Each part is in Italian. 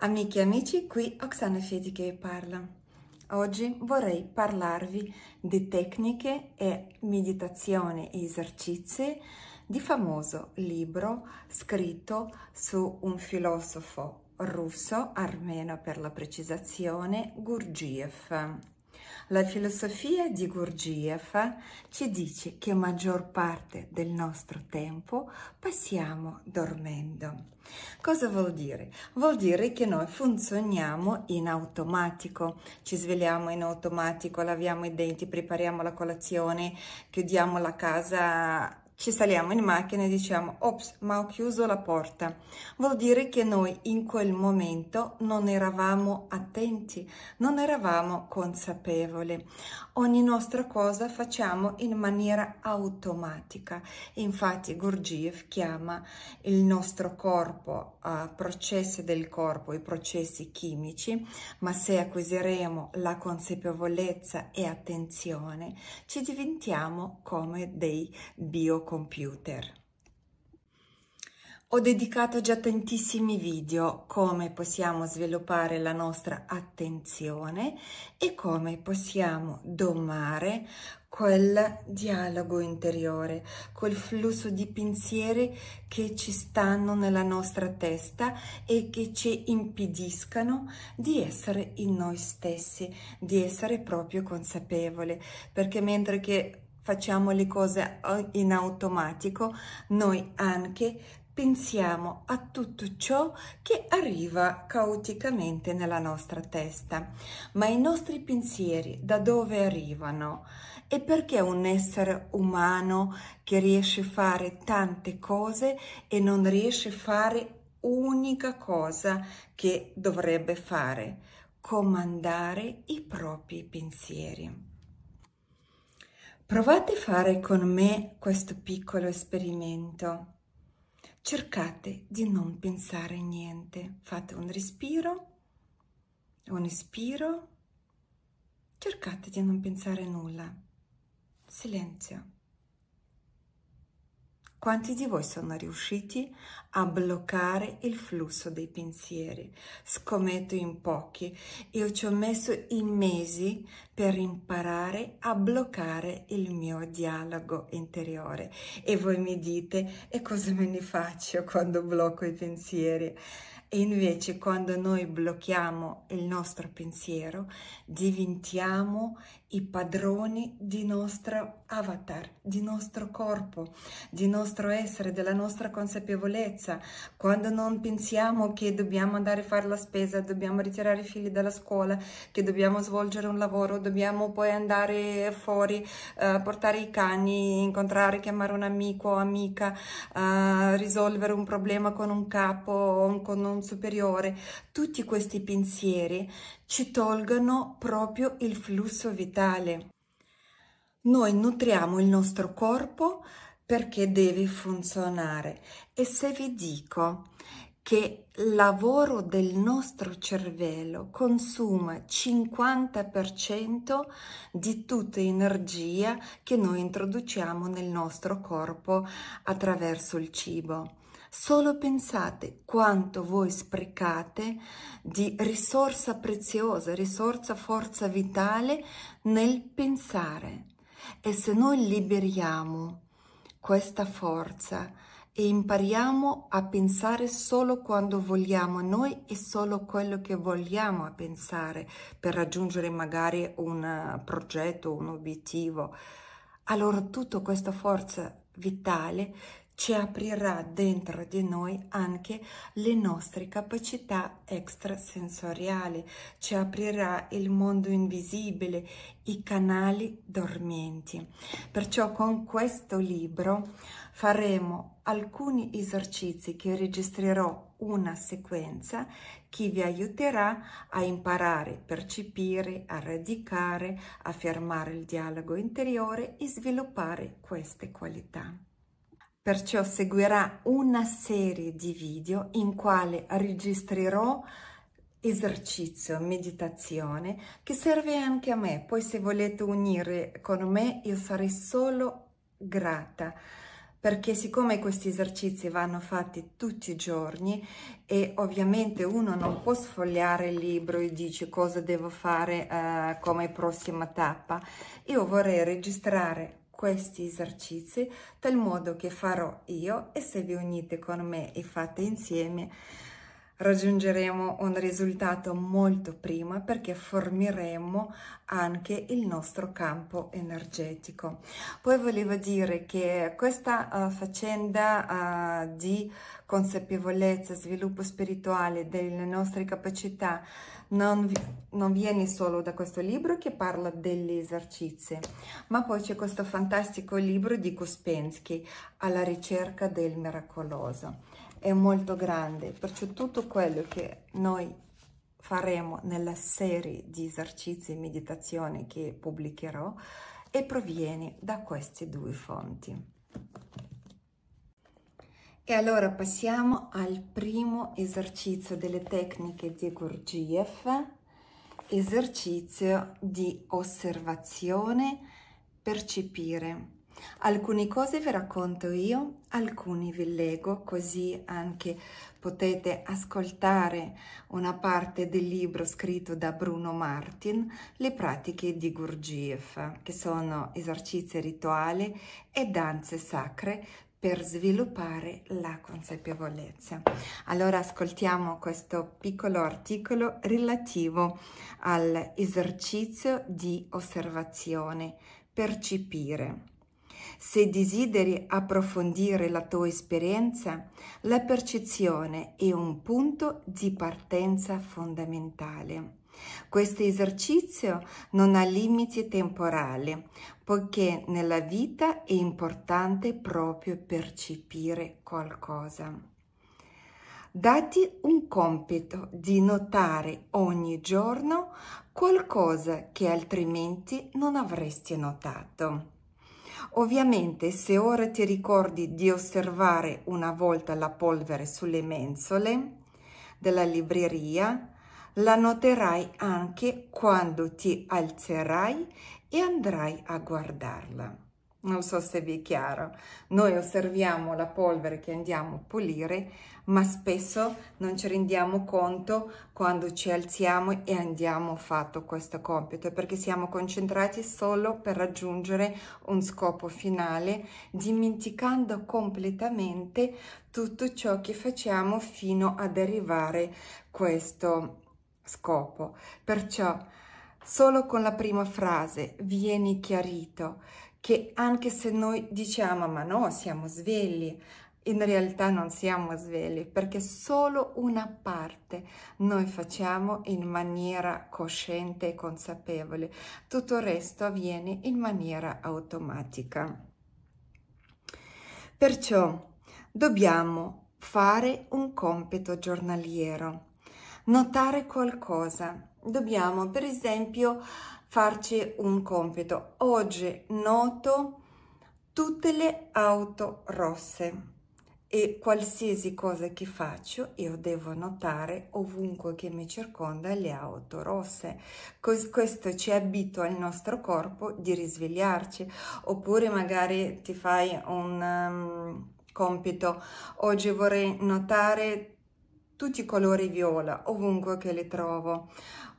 Amiche e amici, qui Oksana Fieti che parla. Oggi vorrei parlarvi di tecniche e meditazione e esercizi di famoso libro scritto su un filosofo russo, armeno per la precisazione, Gurdjieff. La filosofia di Gurdjieff ci dice che maggior parte del nostro tempo passiamo dormendo. Cosa vuol dire? Vuol dire che noi funzioniamo in automatico, ci svegliamo in automatico, laviamo i denti, prepariamo la colazione, chiudiamo la casa ci saliamo in macchina e diciamo ops ma ho chiuso la porta vuol dire che noi in quel momento non eravamo attenti non eravamo consapevoli ogni nostra cosa facciamo in maniera automatica infatti Gurdjieff chiama il nostro corpo uh, processi del corpo i processi chimici ma se acquisiremo la consapevolezza e attenzione ci diventiamo come dei biocombustibili computer. Ho dedicato già tantissimi video come possiamo sviluppare la nostra attenzione e come possiamo domare quel dialogo interiore, quel flusso di pensieri che ci stanno nella nostra testa e che ci impediscano di essere in noi stessi, di essere proprio consapevoli, perché mentre che facciamo le cose eh, in automatico, noi anche pensiamo a tutto ciò che arriva caoticamente nella nostra testa. Ma i nostri pensieri da dove arrivano? E perché un essere umano che riesce a fare tante cose e non riesce a fare unica cosa che dovrebbe fare? Comandare i propri pensieri. Provate a fare con me questo piccolo esperimento. Cercate di non pensare niente. Fate un respiro, un ispiro. Cercate di non pensare nulla. Silenzio. Quanti di voi sono riusciti a bloccare il flusso dei pensieri? Scommetto in pochi. Io ci ho messo i mesi per imparare a bloccare il mio dialogo interiore. E voi mi dite, e cosa me ne faccio quando blocco i pensieri? E invece quando noi blocchiamo il nostro pensiero, diventiamo i padroni di nostro avatar, di nostro corpo, di nostro essere, della nostra consapevolezza. Quando non pensiamo che dobbiamo andare a fare la spesa, dobbiamo ritirare i figli dalla scuola, che dobbiamo svolgere un lavoro, dobbiamo poi andare fuori, eh, portare i cani, incontrare, chiamare un amico o amica, eh, risolvere un problema con un capo o con un non superiore, tutti questi pensieri ci tolgono proprio il flusso vitale. Noi nutriamo il nostro corpo perché deve funzionare e se vi dico che il lavoro del nostro cervello consuma 50% di tutta energia che noi introduciamo nel nostro corpo attraverso il cibo. Solo pensate quanto voi sprecate di risorsa preziosa, risorsa forza vitale nel pensare. E se noi liberiamo questa forza e impariamo a pensare solo quando vogliamo noi e solo quello che vogliamo a pensare per raggiungere magari un eh, progetto, un obiettivo, allora tutta questa forza vitale ci aprirà dentro di noi anche le nostre capacità extrasensoriali, ci aprirà il mondo invisibile, i canali dormienti. Perciò con questo libro faremo alcuni esercizi che registrerò una sequenza che vi aiuterà a imparare, percepire, a radicare, a fermare il dialogo interiore e sviluppare queste qualità. Perciò seguirà una serie di video in quale registrerò esercizio, meditazione che serve anche a me. Poi se volete unire con me io sarei solo grata perché siccome questi esercizi vanno fatti tutti i giorni e ovviamente uno non può sfogliare il libro e dice cosa devo fare eh, come prossima tappa, io vorrei registrare questi esercizi, tal modo che farò io e se vi unite con me e fate insieme raggiungeremo un risultato molto prima perché formiremo anche il nostro campo energetico. Poi volevo dire che questa uh, faccenda uh, di consapevolezza, sviluppo spirituale delle nostre capacità non, non viene solo da questo libro che parla degli esercizi, ma poi c'è questo fantastico libro di Kuspensky alla ricerca del miracoloso è molto grande, perciò tutto quello che noi faremo nella serie di esercizi e meditazioni che pubblicherò e proviene da queste due fonti. E allora passiamo al primo esercizio delle tecniche di Gurdjieff, esercizio di osservazione, percepire. Alcune cose vi racconto io, alcuni vi leggo, così anche potete ascoltare una parte del libro scritto da Bruno Martin, Le pratiche di Gurdjieff, che sono esercizi rituali e danze sacre per sviluppare la consapevolezza. Allora ascoltiamo questo piccolo articolo relativo all'esercizio di osservazione, percepire. Se desideri approfondire la tua esperienza, la percezione è un punto di partenza fondamentale. Questo esercizio non ha limiti temporali, poiché nella vita è importante proprio percepire qualcosa. Dati un compito di notare ogni giorno qualcosa che altrimenti non avresti notato. Ovviamente se ora ti ricordi di osservare una volta la polvere sulle mensole della libreria, la noterai anche quando ti alzerai e andrai a guardarla non so se vi è chiaro. Noi osserviamo la polvere che andiamo a pulire, ma spesso non ci rendiamo conto quando ci alziamo e andiamo fatto questo compito, perché siamo concentrati solo per raggiungere un scopo finale, dimenticando completamente tutto ciò che facciamo fino ad arrivare a questo scopo. Perciò solo con la prima frase vieni chiarito che anche se noi diciamo ma no, siamo svegli, in realtà non siamo svegli perché solo una parte noi facciamo in maniera cosciente e consapevole, tutto il resto avviene in maniera automatica. Perciò dobbiamo fare un compito giornaliero, notare qualcosa, dobbiamo per esempio farci un compito. Oggi noto tutte le auto rosse e qualsiasi cosa che faccio io devo notare ovunque che mi circonda le auto rosse. Questo ci abitua al nostro corpo di risvegliarci oppure magari ti fai un um, compito. Oggi vorrei notare tutti i colori viola ovunque che li trovo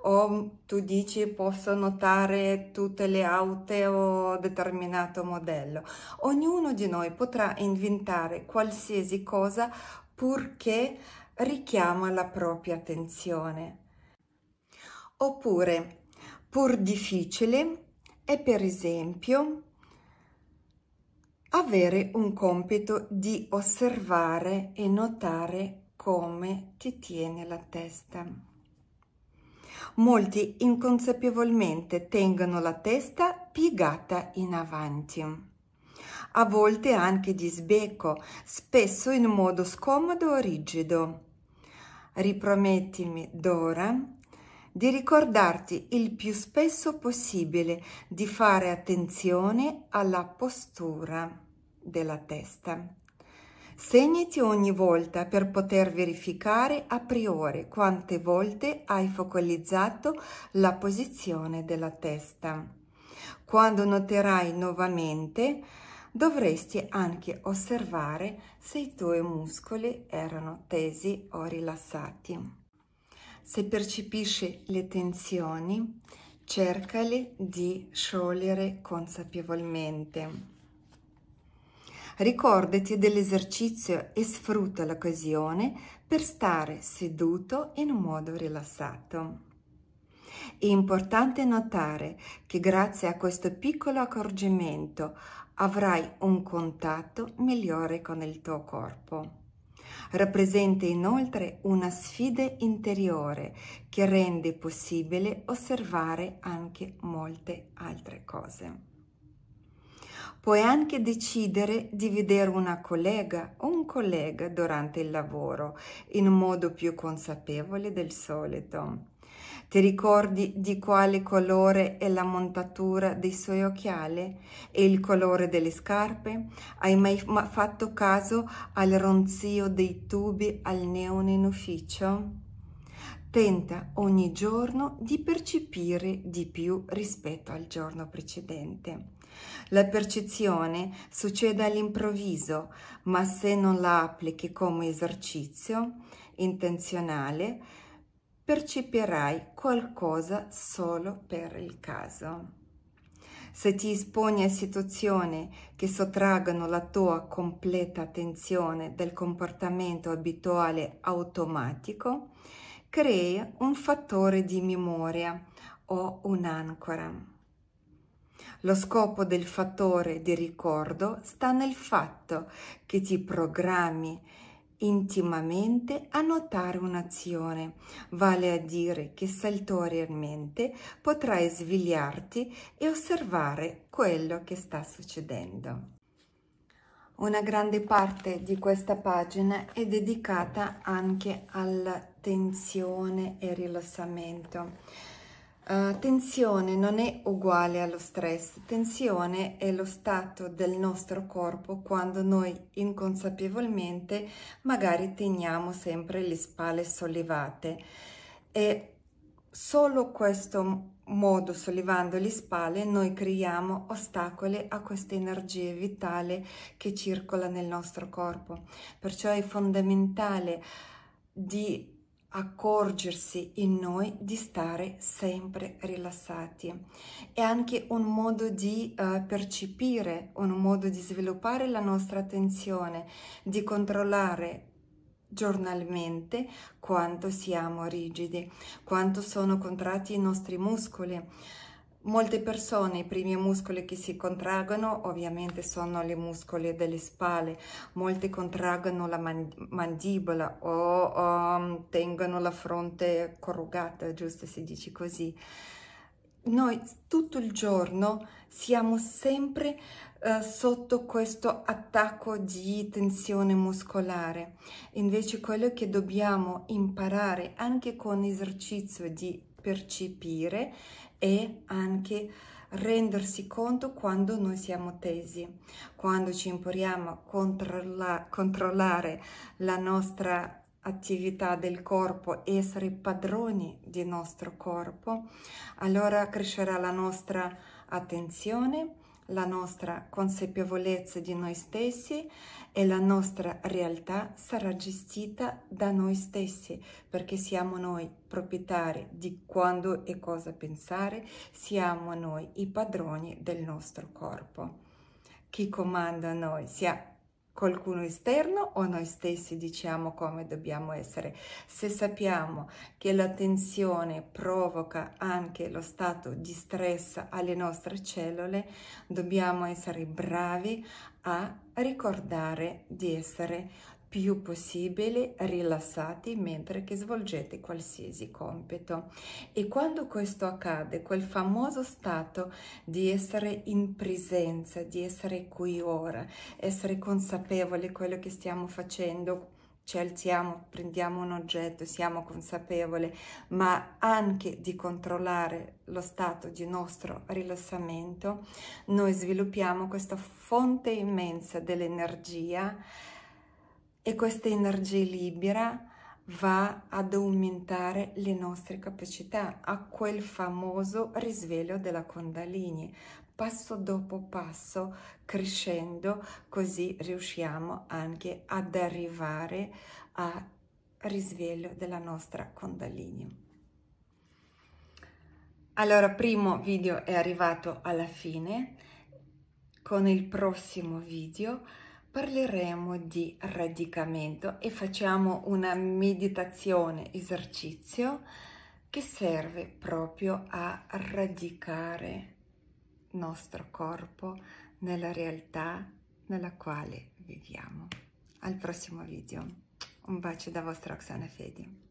o tu dici posso notare tutte le aute o determinato modello ognuno di noi potrà inventare qualsiasi cosa purché richiama la propria attenzione oppure pur difficile è per esempio avere un compito di osservare e notare come ti tiene la testa. Molti inconsapevolmente tengono la testa piegata in avanti a volte anche di sbecco, spesso in modo scomodo o rigido. Ripromettimi d'ora di ricordarti il più spesso possibile di fare attenzione alla postura della testa Segnati ogni volta per poter verificare a priori quante volte hai focalizzato la posizione della testa. Quando noterai nuovamente, dovresti anche osservare se i tuoi muscoli erano tesi o rilassati. Se percepisci le tensioni, cercali di sciogliere consapevolmente. Ricordati dell'esercizio e sfrutta l'occasione per stare seduto in un modo rilassato. È importante notare che grazie a questo piccolo accorgimento avrai un contatto migliore con il tuo corpo. Rappresenta inoltre una sfida interiore che rende possibile osservare anche molte altre cose. Puoi anche decidere di vedere una collega o un collega durante il lavoro in modo più consapevole del solito. Ti ricordi di quale colore è la montatura dei suoi occhiali e il colore delle scarpe? Hai mai fatto caso al ronzio dei tubi al neon in ufficio? Tenta ogni giorno di percepire di più rispetto al giorno precedente. La percezione succede all'improvviso, ma se non la applichi come esercizio intenzionale, percepirai qualcosa solo per il caso. Se ti esponi a situazioni che sottraggono la tua completa attenzione dal comportamento abituale automatico, crei un fattore di memoria o un'ancora. Lo scopo del fattore di ricordo sta nel fatto che ti programmi intimamente a notare un'azione, vale a dire che saltorialmente potrai svegliarti e osservare quello che sta succedendo. Una grande parte di questa pagina è dedicata anche alla tensione e rilassamento eh, tensione non è uguale allo stress, tensione è lo stato del nostro corpo quando noi inconsapevolmente magari teniamo sempre le spalle sollevate e solo questo modo, sollevando le spalle, noi creiamo ostacoli a questa energia vitale che circola nel nostro corpo. Perciò è fondamentale di accorgersi in noi di stare sempre rilassati. È anche un modo di uh, percepire, un modo di sviluppare la nostra attenzione, di controllare giornalmente quanto siamo rigidi, quanto sono contratti i nostri muscoli. Molte persone, i primi muscoli che si contraggono ovviamente sono le muscoli delle spalle, molte contraggono la mandibola o um, tengono la fronte corrugata, giusto se dici così. Noi tutto il giorno siamo sempre uh, sotto questo attacco di tensione muscolare. Invece quello che dobbiamo imparare anche con esercizio di percepire e anche rendersi conto quando noi siamo tesi, quando ci imporiamo a controlla, controllare la nostra attività del corpo, essere padroni del nostro corpo, allora crescerà la nostra attenzione la nostra consapevolezza di noi stessi e la nostra realtà sarà gestita da noi stessi perché siamo noi proprietari di quando e cosa pensare, siamo noi i padroni del nostro corpo. Chi comanda noi? Siamo qualcuno esterno o noi stessi diciamo come dobbiamo essere. Se sappiamo che la tensione provoca anche lo stato di stress alle nostre cellule, dobbiamo essere bravi a ricordare di essere più possibile rilassati mentre che svolgete qualsiasi compito. E quando questo accade, quel famoso stato di essere in presenza, di essere qui ora, essere consapevoli di quello che stiamo facendo, ci alziamo, prendiamo un oggetto, siamo consapevoli, ma anche di controllare lo stato di nostro rilassamento, noi sviluppiamo questa fonte immensa dell'energia e questa energia libera va ad aumentare le nostre capacità a quel famoso risveglio della Kundalini, passo dopo passo crescendo, così riusciamo anche ad arrivare a risveglio della nostra Kundalini. Allora, primo video è arrivato alla fine, con il prossimo video parleremo di radicamento e facciamo una meditazione, esercizio che serve proprio a radicare il nostro corpo nella realtà nella quale viviamo. Al prossimo video. Un bacio da vostra Oksana Fedi.